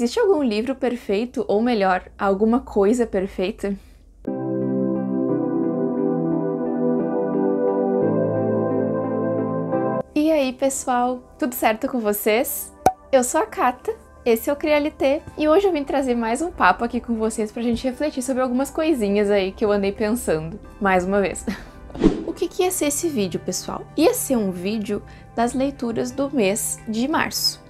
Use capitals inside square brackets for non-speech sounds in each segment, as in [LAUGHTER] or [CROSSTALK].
Existe algum livro perfeito, ou melhor, alguma coisa perfeita? E aí, pessoal? Tudo certo com vocês? Eu sou a Kata, esse é o Crialité, e hoje eu vim trazer mais um papo aqui com vocês pra gente refletir sobre algumas coisinhas aí que eu andei pensando, mais uma vez. [LAUGHS] o que, que ia ser esse vídeo, pessoal? Ia ser um vídeo das leituras do mês de março.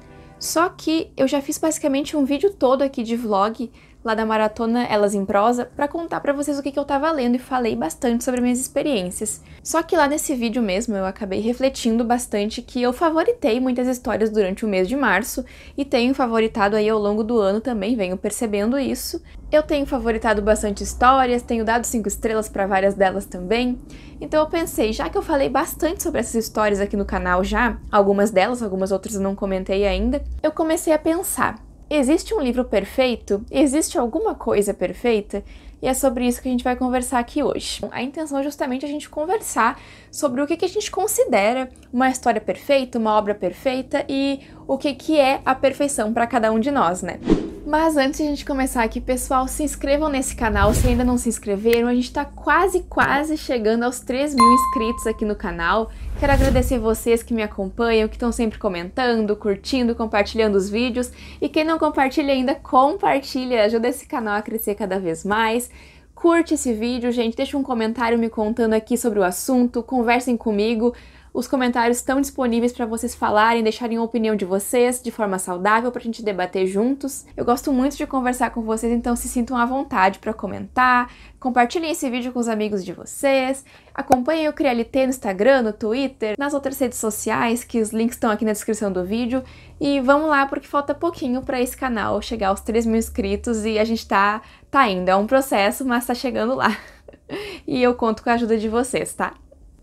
Só que eu já fiz basicamente um vídeo todo aqui de vlog lá da maratona Elas em Prosa para contar para vocês o que, que eu estava lendo e falei bastante sobre minhas experiências. Só que lá nesse vídeo mesmo eu acabei refletindo bastante que eu favoritei muitas histórias durante o mês de março e tenho favoritado aí ao longo do ano também, venho percebendo isso. Eu tenho favoritado bastante histórias, tenho dado cinco estrelas para várias delas também. Então eu pensei, já que eu falei bastante sobre essas histórias aqui no canal já, algumas delas, algumas outras eu não comentei ainda, eu comecei a pensar Existe um livro perfeito? Existe alguma coisa perfeita? E é sobre isso que a gente vai conversar aqui hoje. A intenção é justamente a gente conversar sobre o que, que a gente considera uma história perfeita, uma obra perfeita e o que, que é a perfeição para cada um de nós, né? Mas antes de a gente começar aqui, pessoal, se inscrevam nesse canal se ainda não se inscreveram. A gente está quase, quase chegando aos 3 mil inscritos aqui no canal. Quero agradecer vocês que me acompanham, que estão sempre comentando, curtindo, compartilhando os vídeos. E quem não compartilha ainda, compartilha, ajuda esse canal a crescer cada vez mais. Curte esse vídeo, gente, deixa um comentário me contando aqui sobre o assunto, conversem comigo. Os comentários estão disponíveis para vocês falarem, deixarem a opinião de vocês de forma saudável para a gente debater juntos. Eu gosto muito de conversar com vocês, então se sintam à vontade para comentar. Compartilhem esse vídeo com os amigos de vocês. Acompanhem o Crialité no Instagram, no Twitter, nas outras redes sociais, que os links estão aqui na descrição do vídeo. E vamos lá, porque falta pouquinho para esse canal chegar aos 3 mil inscritos e a gente tá, tá indo. É um processo, mas tá chegando lá. [LAUGHS] e eu conto com a ajuda de vocês, tá?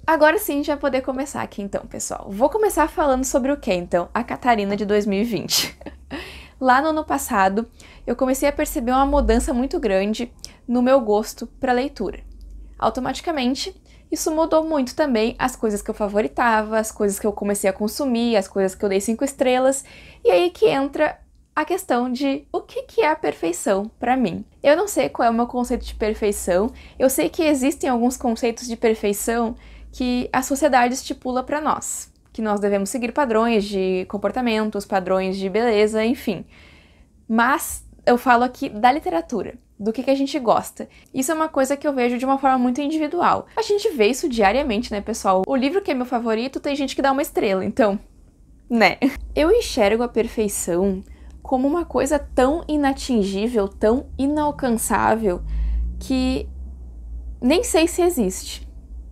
Agora sim a gente vai poder começar aqui então, pessoal. Vou começar falando sobre o que então? A Catarina de 2020. [LAUGHS] Lá no ano passado, eu comecei a perceber uma mudança muito grande no meu gosto para leitura. Automaticamente, isso mudou muito também as coisas que eu favoritava, as coisas que eu comecei a consumir, as coisas que eu dei cinco estrelas, e aí que entra a questão de o que, que é a perfeição para mim. Eu não sei qual é o meu conceito de perfeição, eu sei que existem alguns conceitos de perfeição que a sociedade estipula para nós, que nós devemos seguir padrões de comportamentos, padrões de beleza, enfim. Mas eu falo aqui da literatura, do que, que a gente gosta. Isso é uma coisa que eu vejo de uma forma muito individual. A gente vê isso diariamente, né, pessoal? O livro que é meu favorito tem gente que dá uma estrela, então, né? Eu enxergo a perfeição como uma coisa tão inatingível, tão inalcançável, que nem sei se existe.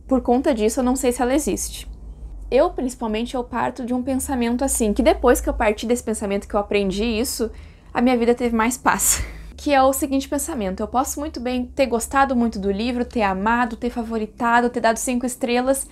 Por conta disso, eu não sei se ela existe. Eu, principalmente, eu parto de um pensamento assim, que depois que eu parti desse pensamento que eu aprendi isso, a minha vida teve mais paz. [LAUGHS] Que é o seguinte pensamento: eu posso muito bem ter gostado muito do livro, ter amado, ter favoritado, ter dado cinco estrelas,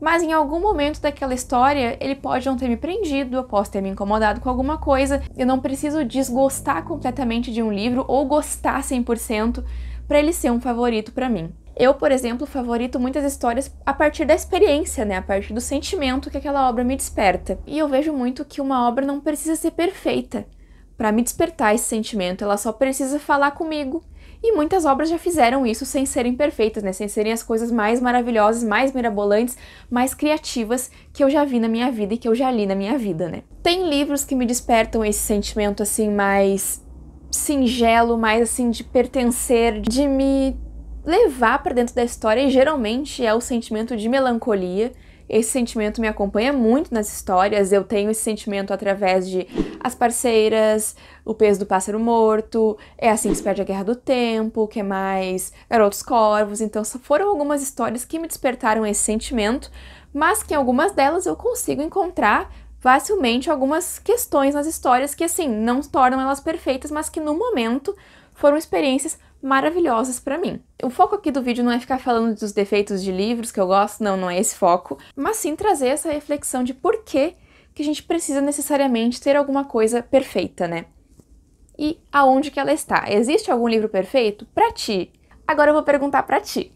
mas em algum momento daquela história ele pode não ter me prendido, eu posso ter me incomodado com alguma coisa. Eu não preciso desgostar completamente de um livro ou gostar 100% para ele ser um favorito para mim. Eu, por exemplo, favorito muitas histórias a partir da experiência, né? A partir do sentimento que aquela obra me desperta. E eu vejo muito que uma obra não precisa ser perfeita para me despertar esse sentimento, ela só precisa falar comigo. E muitas obras já fizeram isso sem serem perfeitas, né? Sem serem as coisas mais maravilhosas, mais mirabolantes, mais criativas que eu já vi na minha vida e que eu já li na minha vida, né? Tem livros que me despertam esse sentimento assim mais singelo, mais assim de pertencer, de me levar para dentro da história e geralmente é o sentimento de melancolia. Esse sentimento me acompanha muito nas histórias. Eu tenho esse sentimento através de As Parceiras, O Peso do Pássaro Morto, É Assim que se Perde a Guerra do Tempo, que é mais Garotos Corvos. Então, foram algumas histórias que me despertaram esse sentimento, mas que em algumas delas eu consigo encontrar facilmente algumas questões nas histórias que, assim, não tornam elas perfeitas, mas que no momento foram experiências maravilhosas para mim. O foco aqui do vídeo não é ficar falando dos defeitos de livros que eu gosto, não, não é esse foco, mas sim trazer essa reflexão de por que que a gente precisa necessariamente ter alguma coisa perfeita, né? E aonde que ela está? Existe algum livro perfeito para ti? Agora eu vou perguntar para ti.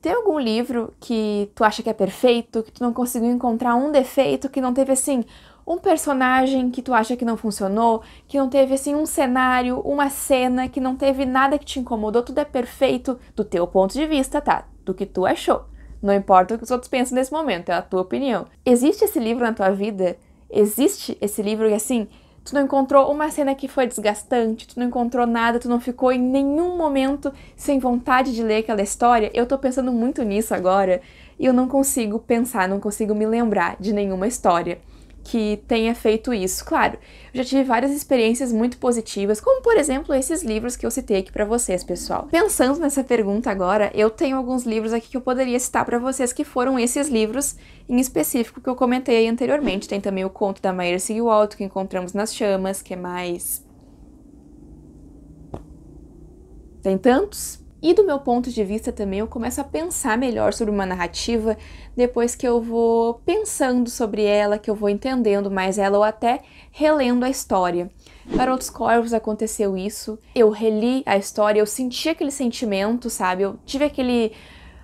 Tem algum livro que tu acha que é perfeito, que tu não conseguiu encontrar um defeito, que não teve assim um personagem que tu acha que não funcionou, que não teve assim um cenário, uma cena, que não teve nada que te incomodou, tudo é perfeito do teu ponto de vista, tá? Do que tu achou. Não importa o que os outros pensam nesse momento, é a tua opinião. Existe esse livro na tua vida? Existe esse livro e assim, tu não encontrou uma cena que foi desgastante, tu não encontrou nada, tu não ficou em nenhum momento sem vontade de ler aquela história. Eu tô pensando muito nisso agora e eu não consigo pensar, não consigo me lembrar de nenhuma história que tenha feito isso. Claro, eu já tive várias experiências muito positivas, como por exemplo esses livros que eu citei aqui para vocês, pessoal. Pensando nessa pergunta agora, eu tenho alguns livros aqui que eu poderia citar para vocês que foram esses livros em específico que eu comentei aí anteriormente. Tem também o conto da Maíra Sigwaldo que encontramos nas chamas, que é mais Tem tantos? E do meu ponto de vista também, eu começo a pensar melhor sobre uma narrativa depois que eu vou pensando sobre ela, que eu vou entendendo mais ela ou até relendo a história. Para outros corvos aconteceu isso. Eu reli a história, eu senti aquele sentimento, sabe? Eu tive aquele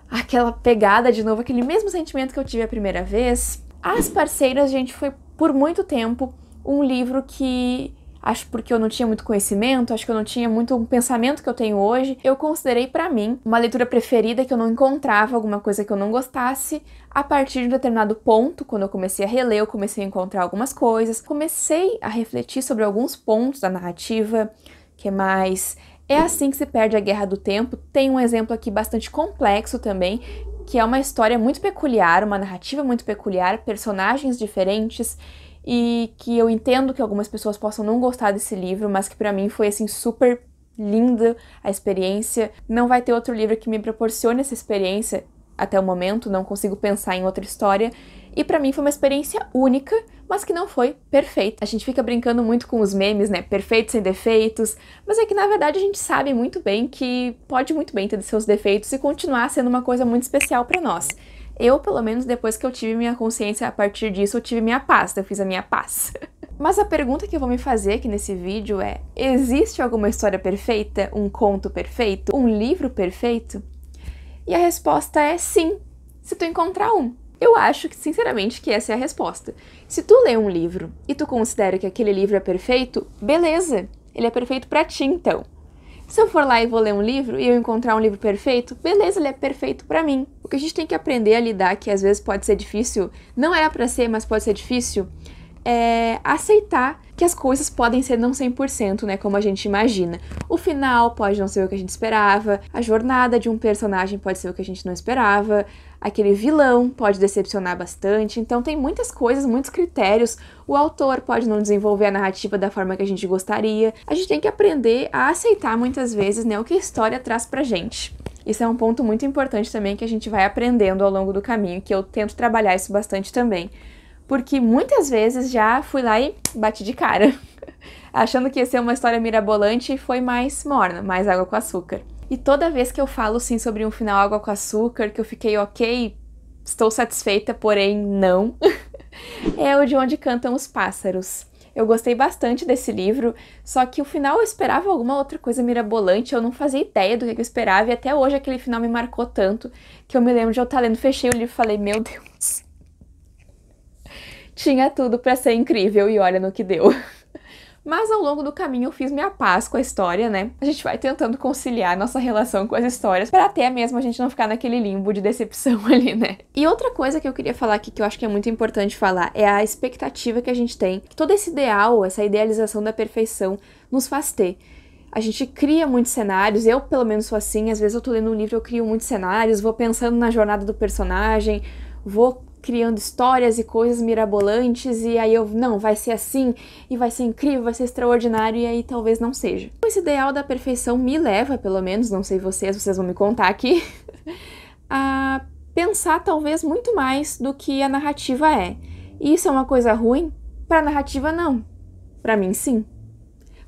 aquela pegada de novo, aquele mesmo sentimento que eu tive a primeira vez. As parceiras, gente, foi por muito tempo um livro que acho porque eu não tinha muito conhecimento, acho que eu não tinha muito um pensamento que eu tenho hoje, eu considerei para mim uma leitura preferida que eu não encontrava alguma coisa que eu não gostasse. A partir de um determinado ponto, quando eu comecei a reler, eu comecei a encontrar algumas coisas, comecei a refletir sobre alguns pontos da narrativa, que mais é assim que se perde a guerra do tempo. Tem um exemplo aqui bastante complexo também, que é uma história muito peculiar, uma narrativa muito peculiar, personagens diferentes e que eu entendo que algumas pessoas possam não gostar desse livro, mas que para mim foi assim super linda a experiência. Não vai ter outro livro que me proporcione essa experiência até o momento, não consigo pensar em outra história. E para mim foi uma experiência única, mas que não foi perfeita. A gente fica brincando muito com os memes, né? Perfeitos sem defeitos, mas é que na verdade a gente sabe muito bem que pode muito bem ter seus defeitos e continuar sendo uma coisa muito especial para nós. Eu, pelo menos, depois que eu tive minha consciência a partir disso, eu tive minha paz, eu fiz a minha paz. [LAUGHS] Mas a pergunta que eu vou me fazer aqui nesse vídeo é: existe alguma história perfeita? Um conto perfeito? Um livro perfeito? E a resposta é sim, se tu encontrar um. Eu acho que, sinceramente, que essa é a resposta. Se tu lê um livro e tu considera que aquele livro é perfeito, beleza, ele é perfeito para ti então. Se eu for lá e vou ler um livro e eu encontrar um livro perfeito, beleza, ele é perfeito para mim. O que a gente tem que aprender a lidar, que às vezes pode ser difícil, não era para ser, mas pode ser difícil, é aceitar que as coisas podem ser não 100%, né, como a gente imagina. O final pode não ser o que a gente esperava, a jornada de um personagem pode ser o que a gente não esperava, aquele vilão pode decepcionar bastante, então tem muitas coisas, muitos critérios. O autor pode não desenvolver a narrativa da forma que a gente gostaria. A gente tem que aprender a aceitar muitas vezes, né, o que a história traz pra gente. Isso é um ponto muito importante também que a gente vai aprendendo ao longo do caminho, que eu tento trabalhar isso bastante também. Porque muitas vezes já fui lá e bati de cara, [LAUGHS] achando que ia ser uma história mirabolante e foi mais morna, mais água com açúcar. E toda vez que eu falo sim sobre um final água com açúcar, que eu fiquei ok, estou satisfeita, porém não, [LAUGHS] é o de onde cantam os pássaros. Eu gostei bastante desse livro, só que o final eu esperava alguma outra coisa mirabolante, eu não fazia ideia do que eu esperava, e até hoje aquele final me marcou tanto que eu me lembro de eu estar tá lendo, fechei o livro e falei, meu Deus. [LAUGHS] Tinha tudo para ser incrível e olha no que deu. [LAUGHS] Mas ao longo do caminho eu fiz minha paz com a história, né? A gente vai tentando conciliar nossa relação com as histórias para até mesmo a gente não ficar naquele limbo de decepção [LAUGHS] ali, né? E outra coisa que eu queria falar aqui que eu acho que é muito importante falar é a expectativa que a gente tem, que todo esse ideal, essa idealização da perfeição nos faz ter a gente cria muitos cenários, eu pelo menos sou assim, às vezes eu tô lendo um livro, eu crio muitos cenários, vou pensando na jornada do personagem, vou criando histórias e coisas mirabolantes, e aí eu, não, vai ser assim, e vai ser incrível, vai ser extraordinário, e aí talvez não seja. Então, esse ideal da perfeição me leva, pelo menos, não sei vocês, vocês vão me contar aqui, [LAUGHS] a pensar talvez muito mais do que a narrativa é. E isso é uma coisa ruim? Para narrativa, não. Para mim, sim.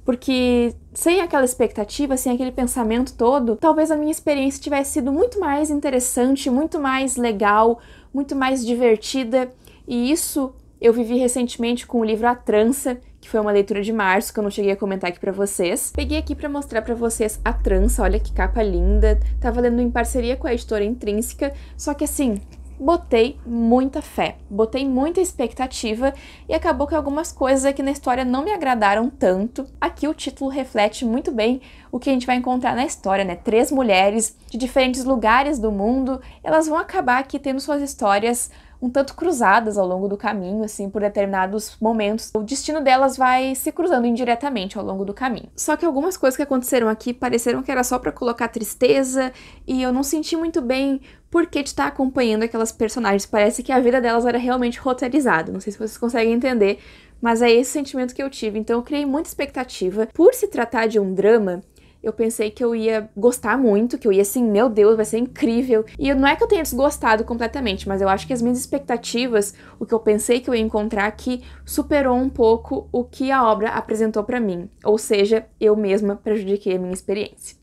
Porque sem aquela expectativa, sem aquele pensamento todo, talvez a minha experiência tivesse sido muito mais interessante, muito mais legal, muito mais divertida. E isso eu vivi recentemente com o livro A Trança, que foi uma leitura de março que eu não cheguei a comentar aqui para vocês. Peguei aqui para mostrar para vocês A Trança, olha que capa linda. Tava lendo em parceria com a editora Intrínseca, só que assim, botei muita fé, botei muita expectativa e acabou que algumas coisas aqui na história não me agradaram tanto. Aqui o título reflete muito bem o que a gente vai encontrar na história, né? Três mulheres de diferentes lugares do mundo, elas vão acabar aqui tendo suas histórias um tanto cruzadas ao longo do caminho, assim, por determinados momentos. O destino delas vai se cruzando indiretamente ao longo do caminho. Só que algumas coisas que aconteceram aqui pareceram que era só para colocar tristeza e eu não senti muito bem porque te tá acompanhando aquelas personagens. Parece que a vida delas era realmente roteirizada. Não sei se vocês conseguem entender, mas é esse sentimento que eu tive. Então eu criei muita expectativa. Por se tratar de um drama, eu pensei que eu ia gostar muito, que eu ia assim, meu Deus, vai ser incrível. E não é que eu tenha desgostado completamente, mas eu acho que as minhas expectativas, o que eu pensei que eu ia encontrar aqui, superou um pouco o que a obra apresentou para mim. Ou seja, eu mesma prejudiquei a minha experiência.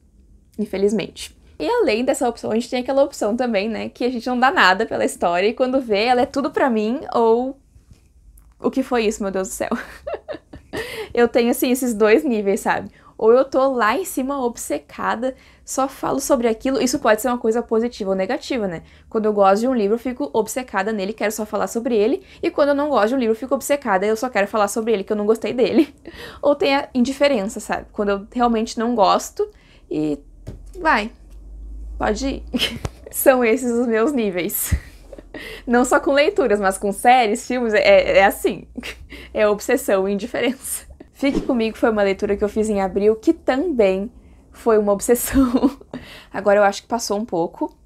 Infelizmente. E além dessa opção, a gente tem aquela opção também, né? Que a gente não dá nada pela história e quando vê, ela é tudo pra mim ou. O que foi isso, meu Deus do céu? [LAUGHS] eu tenho, assim, esses dois níveis, sabe? Ou eu tô lá em cima obcecada, só falo sobre aquilo. Isso pode ser uma coisa positiva ou negativa, né? Quando eu gosto de um livro, eu fico obcecada nele, quero só falar sobre ele. E quando eu não gosto de um livro, eu fico obcecada, e eu só quero falar sobre ele, que eu não gostei dele. [LAUGHS] Ou tem a indiferença, sabe? Quando eu realmente não gosto e. vai. Pode ir. [LAUGHS] São esses os meus níveis. Não só com leituras, mas com séries, filmes, é, é assim. [LAUGHS] É obsessão e indiferença. Fique Comigo foi uma leitura que eu fiz em abril, que também foi uma obsessão. [LAUGHS] Agora eu acho que passou um pouco,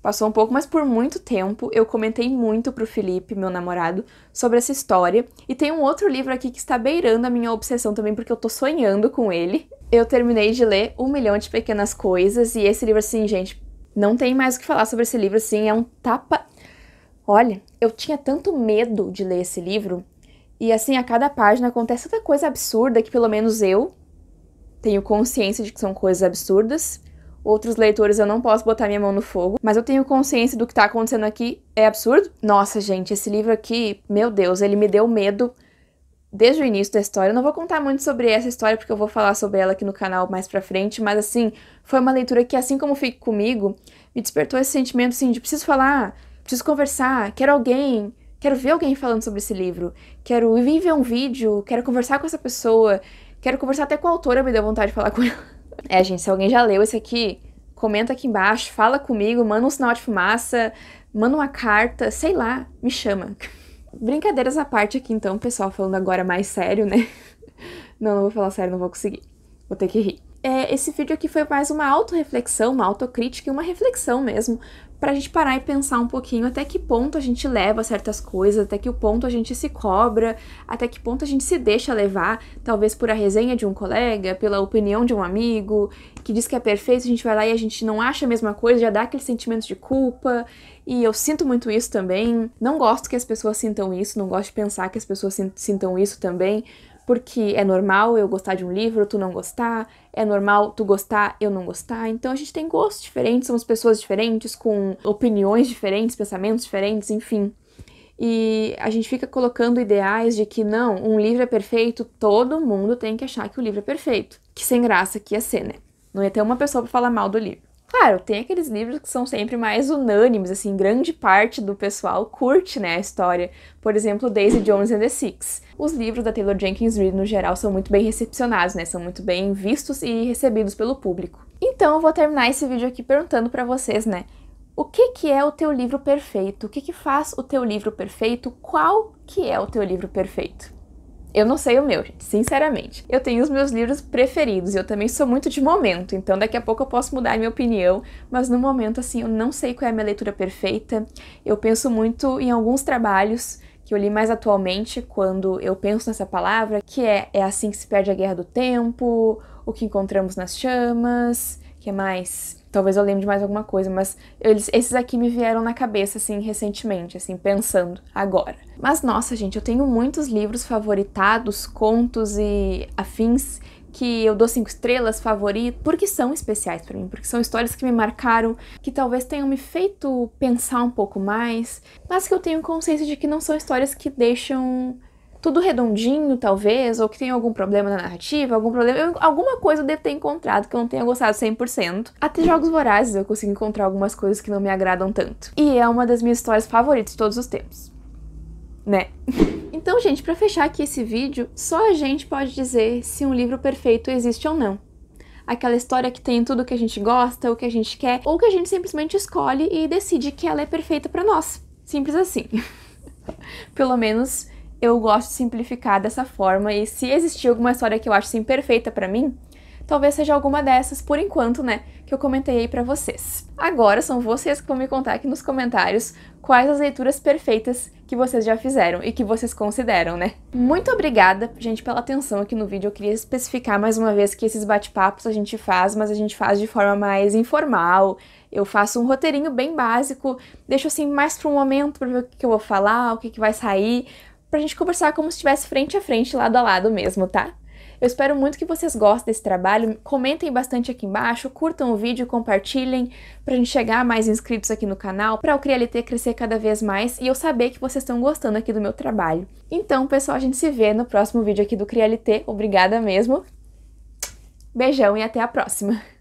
Passou um pouco, mas por muito tempo eu comentei muito pro Felipe, meu namorado, sobre essa história. E tem um outro livro aqui que está beirando a minha obsessão também, porque eu tô sonhando com ele. Eu terminei de ler Um Milhão de Pequenas Coisas, e esse livro, assim, gente, não tem mais o que falar sobre esse livro, assim, é um tapa. Olha, eu tinha tanto medo de ler esse livro, e assim, a cada página acontece tanta coisa absurda que pelo menos eu tenho consciência de que são coisas absurdas outros leitores eu não posso botar minha mão no fogo, mas eu tenho consciência do que tá acontecendo aqui, é absurdo. Nossa, gente, esse livro aqui, meu Deus, ele me deu medo desde o início da história. Eu não vou contar muito sobre essa história porque eu vou falar sobre ela aqui no canal mais pra frente, mas assim, foi uma leitura que, assim como fica comigo, me despertou esse sentimento assim de preciso falar, preciso conversar, quero alguém, quero ver alguém falando sobre esse livro, quero ir ver um vídeo, quero conversar com essa pessoa, quero conversar até com a autora, me deu vontade de falar com ela. É, gente, se alguém já leu esse aqui, comenta aqui embaixo, fala comigo, manda um sinal de fumaça, manda uma carta, sei lá, me chama. [LAUGHS] Brincadeiras à parte aqui então, pessoal, falando agora mais sério, né? [LAUGHS] Não, não vou falar sério, não vou conseguir. Vou ter que rir. É, esse vídeo aqui foi mais uma autorreflexão, uma autocrítica e uma reflexão mesmo para a gente parar e pensar um pouquinho até que ponto a gente leva certas coisas, até que ponto a gente se cobra, até que ponto a gente se deixa levar, talvez por a resenha de um colega, pela opinião de um amigo, que diz que é perfeito, a gente vai lá e a gente não acha a mesma coisa, já dá aquele sentimento de culpa. E eu sinto muito isso também. Não gosto que as pessoas sintam isso, não gosto de pensar que as pessoas sintam isso também, porque é normal eu gostar de um livro, tu não gostar, é normal tu gostar, eu não gostar. Então a gente tem gostos diferentes, somos pessoas diferentes, com opiniões diferentes, pensamentos diferentes, enfim. E a gente fica colocando ideais de que não, um livro é perfeito, todo mundo tem que achar que o livro é perfeito. Que sem graça que ia ser, né? Não ia ter uma pessoa pra falar mal do livro. Claro, tem aqueles livros que são sempre mais unânimes, assim, grande parte do pessoal curte, né, a história. Por exemplo, Daisy Jones and the Six. Os livros da Taylor Jenkins Reid, no geral, são muito bem recepcionados, né, são muito bem vistos e recebidos pelo público. Então, eu vou terminar esse vídeo aqui perguntando para vocês, né, o que, que é o teu livro perfeito? O que, que faz o teu livro perfeito? Qual que é o teu livro perfeito? Eu não sei o meu, gente, sinceramente. Eu tenho os meus livros preferidos e eu também sou muito de momento, então daqui a pouco eu posso mudar a minha opinião, mas no momento, assim, eu não sei qual é a minha leitura perfeita. Eu penso muito em alguns trabalhos que eu li mais atualmente quando eu penso nessa palavra, que é É assim que se perde a guerra do tempo, O que encontramos nas chamas, que mais? Talvez eu lembre de mais alguma coisa, mas eles, esses aqui me vieram na cabeça, assim, recentemente, assim, pensando agora. Mas nossa, gente, eu tenho muitos livros favoritados, contos e afins que eu dou cinco estrelas, favorito, porque são especiais para mim, porque são histórias que me marcaram, que talvez tenham me feito pensar um pouco mais, mas que eu tenho consciência de que não são histórias que deixam tudo redondinho, talvez, ou que tem algum problema na narrativa, algum problema. Eu, alguma coisa eu devo ter encontrado que eu não tenha gostado 100%. Até Jogos Vorazes eu consigo encontrar algumas coisas que não me agradam tanto. E é uma das minhas histórias favoritas de todos os tempos. Né? [LAUGHS] então, gente, para fechar aqui esse vídeo, só a gente pode dizer se um livro perfeito existe ou não. Aquela história que tem tudo o que a gente gosta, o que a gente quer, ou que a gente simplesmente escolhe e decide que ela é perfeita para nós. Simples assim. [LAUGHS] Pelo menos eu gosto de simplificar dessa forma e se existir alguma história que eu acho assim perfeita para mim, talvez seja alguma dessas por enquanto, né, que eu comentei aí para vocês. Agora são vocês que vão me contar aqui nos comentários quais as leituras perfeitas que vocês já fizeram e que vocês consideram, né? Muito obrigada, gente, pela atenção aqui no vídeo. Eu queria especificar mais uma vez que esses bate-papos a gente faz, mas a gente faz de forma mais informal. Eu faço um roteirinho bem básico, deixo assim mais para um momento para ver o que, que eu vou falar, o que, que vai sair, pra gente conversar como se estivesse frente a frente, lado a lado mesmo, tá? Eu espero muito que vocês gostem desse trabalho, comentem bastante aqui embaixo, curtam o vídeo, compartilhem pra gente chegar a mais inscritos aqui no canal, pra o CriaLT crescer cada vez mais e eu saber que vocês estão gostando aqui do meu trabalho. Então, pessoal, a gente se vê no próximo vídeo aqui do CriaLT. Obrigada mesmo. Beijão e até a próxima!